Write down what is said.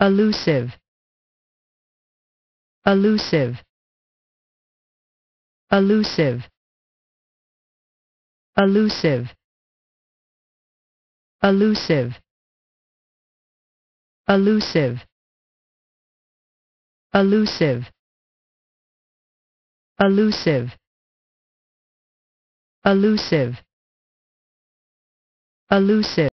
elusive elusive elusive elusive elusive elusive elusive elusive elusive elusive